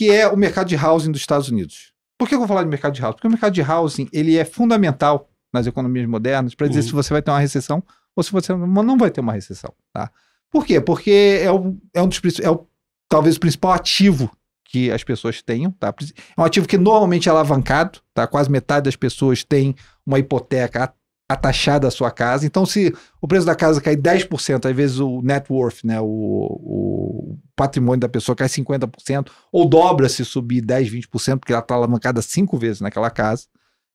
que é o mercado de housing dos Estados Unidos. Por que eu vou falar de mercado de housing? Porque o mercado de housing ele é fundamental nas economias modernas para dizer uhum. se você vai ter uma recessão ou se você não vai ter uma recessão. Tá? Por quê? Porque é, o, é um dos é o, talvez o principal ativo que as pessoas tenham. Tá? É um ativo que normalmente é alavancado, tá? quase metade das pessoas tem uma hipoteca atachada a sua casa. Então, se o preço da casa cai 10%, às vezes o net worth, né, o, o patrimônio da pessoa cai 50%, ou dobra se subir 10, 20%, porque ela está alavancada cinco vezes naquela casa.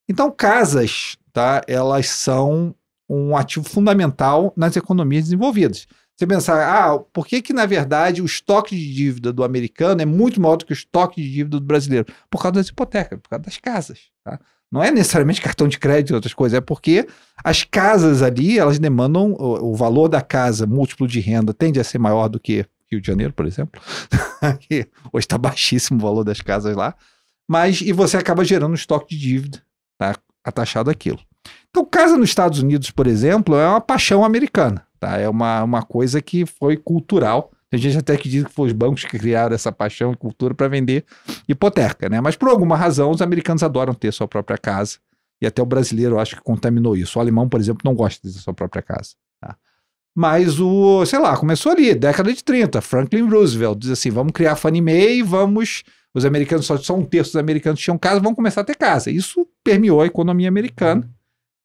Então, casas, tá, elas são um ativo fundamental nas economias desenvolvidas. Você pensar, ah, por que que na verdade o estoque de dívida do americano é muito maior do que o estoque de dívida do brasileiro? Por causa das hipotecas, por causa das casas, tá? Não é necessariamente cartão de crédito e outras coisas, é porque as casas ali, elas demandam o, o valor da casa, múltiplo de renda, tende a ser maior do que Rio de Janeiro, por exemplo. Hoje está baixíssimo o valor das casas lá. Mas, e você acaba gerando um estoque de dívida, tá? Atachado aquilo. Então, casa nos Estados Unidos, por exemplo, é uma paixão americana, tá? É uma, uma coisa que foi cultural tem gente até que diz que foi os bancos que criaram essa paixão e cultura para vender hipoteca, né? Mas por alguma razão, os americanos adoram ter sua própria casa. E até o brasileiro acho que contaminou isso. O alemão, por exemplo, não gosta de ter sua própria casa. Tá? Mas o, sei lá, começou ali, década de 30. Franklin Roosevelt diz assim: vamos criar Fannie Mae, vamos. Os americanos, só, só um terço dos americanos tinham casa, vão começar a ter casa. Isso permeou a economia americana. Uhum.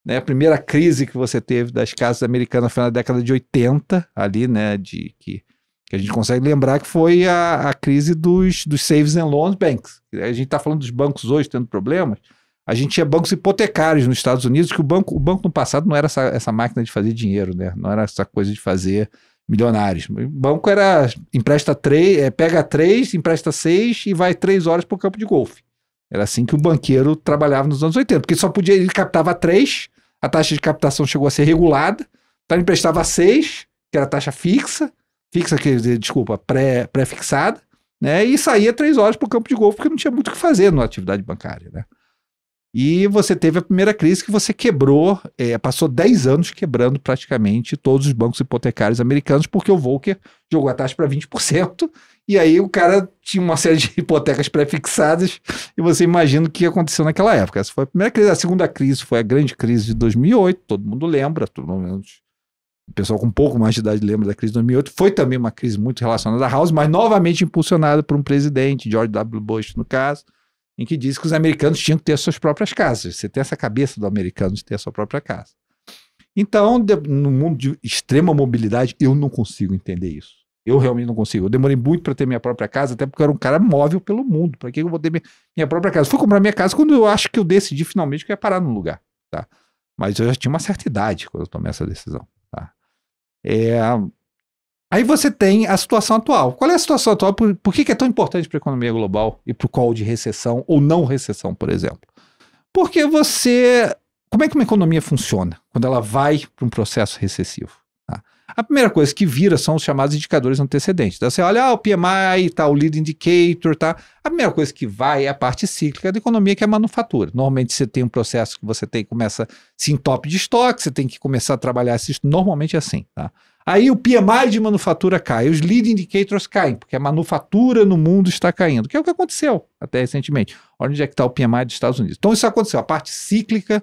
Né? A primeira crise que você teve das casas americanas foi na década de 80, ali, né? De que que a gente consegue lembrar que foi a, a crise dos, dos saves and loans banks. A gente está falando dos bancos hoje tendo problemas. A gente tinha bancos hipotecários nos Estados Unidos, que o banco, o banco no passado não era essa, essa máquina de fazer dinheiro, né? Não era essa coisa de fazer milionários. O banco era empresta três, é, pega três, empresta seis e vai três horas para o campo de golfe. Era assim que o banqueiro trabalhava nos anos 80, porque só podia, ele captava três, a taxa de captação chegou a ser regulada, então ele emprestava seis, que era taxa fixa, fixa, que, desculpa, pré, pré-fixada, né? E saía três horas para o campo de golfe porque não tinha muito o que fazer na atividade bancária, né? E você teve a primeira crise que você quebrou, é, passou 10 anos quebrando praticamente todos os bancos hipotecários americanos, porque o Volcker jogou a taxa para 20%, e aí o cara tinha uma série de hipotecas pré-fixadas, e você imagina o que aconteceu naquela época. Essa foi a primeira crise. A segunda crise foi a grande crise de 2008, todo mundo lembra, pelo menos o pessoal com um pouco mais de idade lembra da crise de 2008, foi também uma crise muito relacionada à House, mas novamente impulsionada por um presidente, George W. Bush, no caso, em que disse que os americanos tinham que ter suas próprias casas. Você tem essa cabeça do americano de ter a sua própria casa. Então, de, no mundo de extrema mobilidade, eu não consigo entender isso. Eu realmente não consigo. Eu demorei muito para ter minha própria casa, até porque eu era um cara móvel pelo mundo. Para que eu vou ter minha, minha própria casa? fui comprar minha casa quando eu acho que eu decidi finalmente que eu ia parar num lugar, tá? Mas eu já tinha uma certa idade quando eu tomei essa decisão. É... Aí você tem a situação atual. Qual é a situação atual? Por, por que, que é tão importante para a economia global e para o call de recessão ou não recessão, por exemplo? Porque você. Como é que uma economia funciona quando ela vai para um processo recessivo? A primeira coisa que vira são os chamados indicadores antecedentes. Então você olha, ah, o PMI, tá, o lead indicator, tá. A primeira coisa que vai é a parte cíclica da economia, que é a manufatura. Normalmente você tem um processo que você tem, começa se assim, entope de estoque, você tem que começar a trabalhar isso, normalmente é assim, tá? Aí o PMI de manufatura cai, os lead indicators caem, porque a manufatura no mundo está caindo, que é o que aconteceu até recentemente. Olha onde é que está o PMI dos Estados Unidos. Então isso aconteceu, a parte cíclica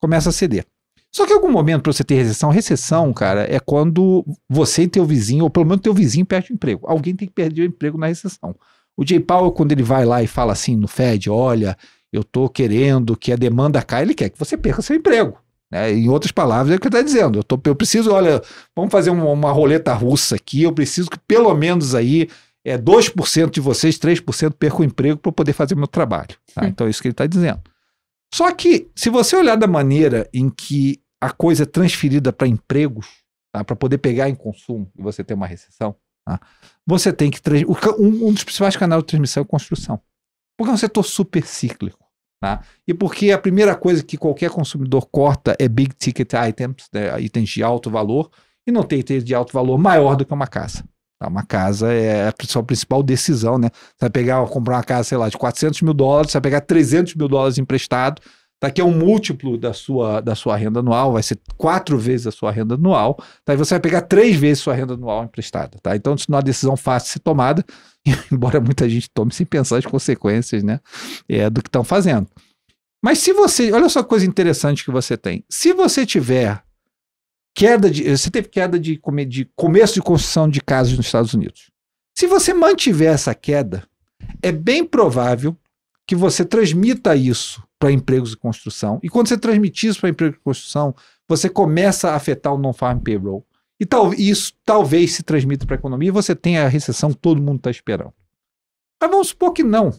começa a ceder. Só que em algum momento para você ter recessão, recessão, cara, é quando você e teu vizinho, ou pelo menos teu vizinho, perde o emprego. Alguém tem que perder o emprego na recessão. O Jay Powell, quando ele vai lá e fala assim no Fed, olha, eu estou querendo que a demanda caia, ele quer que você perca seu emprego. Né? Em outras palavras, é o que ele está dizendo. Eu, tô, eu preciso, olha, vamos fazer uma, uma roleta russa aqui, eu preciso que pelo menos aí é 2% de vocês, 3% percam o emprego para poder fazer meu trabalho. Tá? Hum. Então é isso que ele está dizendo. Só que, se você olhar da maneira em que a coisa é transferida para empregos, tá? para poder pegar em consumo e você ter uma recessão, tá? você tem que. Trans... Um, um dos principais canais de transmissão é construção. Porque é um setor super cíclico. Tá? E porque a primeira coisa que qualquer consumidor corta é big ticket items, né? itens de alto valor, e não tem itens de alto valor maior do que uma casa. Tá, uma casa é a sua principal decisão, né? Você vai pegar, comprar uma casa, sei lá, de 400 mil dólares, você vai pegar 300 mil dólares emprestado, que é um múltiplo da sua, da sua renda anual, vai ser quatro vezes a sua renda anual, tá? E você vai pegar três vezes sua renda anual emprestada, tá? Então isso não é uma decisão fácil de ser tomada, embora muita gente tome sem pensar as consequências, né? É, do que estão fazendo. Mas se você, olha só a coisa interessante que você tem. Se você tiver queda de. Você teve queda de, de começo de construção de casas nos Estados Unidos. Se você mantiver essa queda, é bem provável que você transmita isso para empregos de construção. E quando você transmitir isso para empregos de construção, você começa a afetar o non-farm payroll. E tal, isso talvez se transmita para a economia e você tenha a recessão que todo mundo está esperando. Mas vamos supor que não.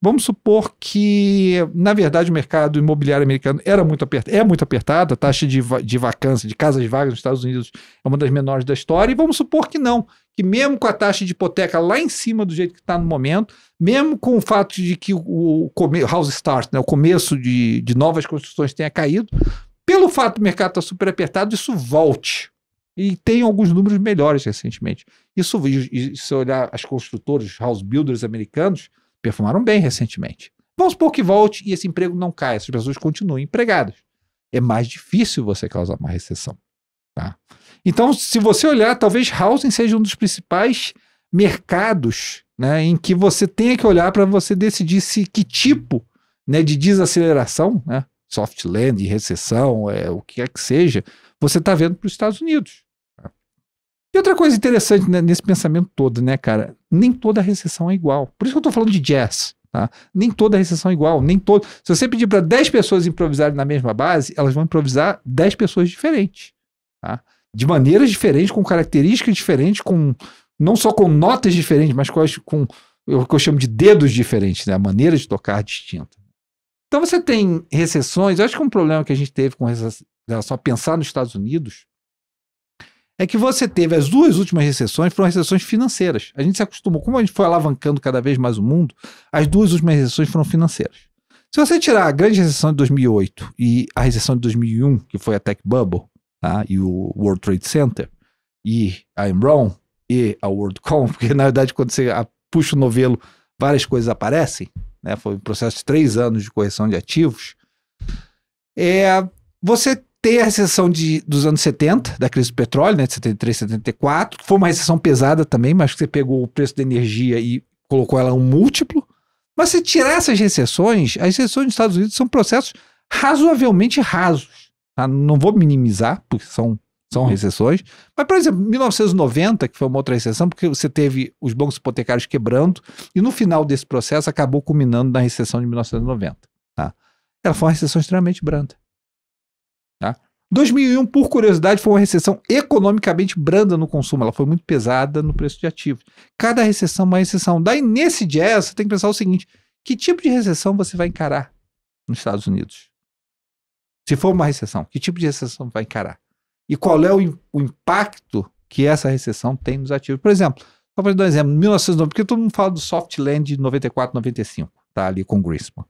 Vamos supor que, na verdade, o mercado imobiliário americano era muito apertado, é muito apertado, a taxa de, de vacância, de casas vagas nos Estados Unidos é uma das menores da história, e vamos supor que não, que mesmo com a taxa de hipoteca lá em cima do jeito que está no momento, mesmo com o fato de que o, o, o house start, né, o começo de, de novas construções tenha caído, pelo fato do mercado estar tá super apertado, isso volte. E tem alguns números melhores recentemente. Isso, e, e se olhar as construtoras, house builders americanos, performaram bem recentemente. Vamos supor que volte e esse emprego não caia, essas pessoas continuem empregadas. É mais difícil você causar uma recessão. Tá? Então, se você olhar, talvez housing seja um dos principais mercados né, em que você tenha que olhar para você decidir se que tipo né, de desaceleração, né, soft land, recessão, é, o que é que seja, você está vendo para os Estados Unidos. E outra coisa interessante né, nesse pensamento todo, né, cara? Nem toda recessão é igual. Por isso que eu tô falando de jazz. Tá? Nem toda recessão é igual, nem todo. Se você pedir para 10 pessoas improvisarem na mesma base, elas vão improvisar 10 pessoas diferentes. Tá? De maneiras diferentes, com características diferentes, com não só com notas diferentes, mas com, com o que eu chamo de dedos diferentes, né? a maneira de tocar distinta. Então você tem recessões, eu acho que é um problema que a gente teve com relação a né, pensar nos Estados Unidos é que você teve as duas últimas recessões foram recessões financeiras. A gente se acostumou, como a gente foi alavancando cada vez mais o mundo, as duas últimas recessões foram financeiras. Se você tirar a grande recessão de 2008 e a recessão de 2001, que foi a tech bubble, tá? e o World Trade Center, e a Enron, e a WorldCom, porque na verdade quando você puxa o novelo, várias coisas aparecem, né? foi um processo de três anos de correção de ativos, é, você ter a recessão de, dos anos 70, da crise do petróleo, né, de 73, 74, que foi uma recessão pesada também, mas que você pegou o preço da energia e colocou ela um múltiplo. Mas se tirar essas recessões, as recessões dos Estados Unidos são processos razoavelmente rasos. Tá? Não vou minimizar, porque são, são uhum. recessões. Mas, por exemplo, 1990, que foi uma outra recessão, porque você teve os bancos hipotecários quebrando, e no final desse processo acabou culminando na recessão de 1990. Tá? Ela foi uma recessão extremamente branda. 2001, por curiosidade, foi uma recessão economicamente branda no consumo. Ela foi muito pesada no preço de ativos. Cada recessão é uma recessão. Daí, nesse jazz, você tem que pensar o seguinte: que tipo de recessão você vai encarar nos Estados Unidos? Se for uma recessão, que tipo de recessão vai encarar? E qual é o, o impacto que essa recessão tem nos ativos? Por exemplo, só para dar um exemplo, 1990, porque todo mundo fala do soft land de 94, 95, tá ali com o Grisman.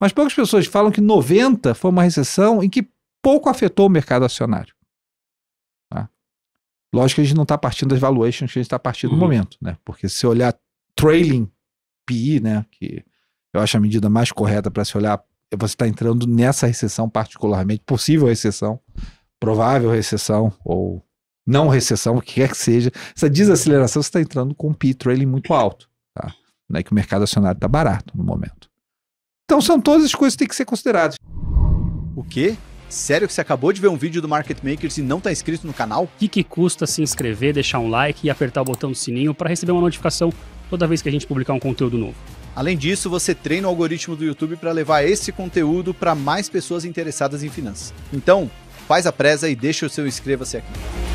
Mas poucas pessoas falam que 90 foi uma recessão em que pouco afetou o mercado acionário. Tá? Lógico que a gente não está partindo das valuations que a gente está partindo uhum. do momento, né? Porque se olhar trailing PI, né, que eu acho a medida mais correta para se olhar, é você está entrando nessa recessão particularmente, possível recessão, provável recessão ou não recessão, o que quer que seja, essa desaceleração você está entrando com um PI trailing muito alto, tá? Né, que o mercado acionário está barato no momento. Então são todas as coisas que têm que ser consideradas. O quê? Sério que você acabou de ver um vídeo do Market Makers e não tá inscrito no canal? O que, que custa se inscrever, deixar um like e apertar o botão do sininho para receber uma notificação toda vez que a gente publicar um conteúdo novo? Além disso, você treina o algoritmo do YouTube para levar esse conteúdo para mais pessoas interessadas em finanças. Então, faz a presa e deixa o seu inscreva-se aqui.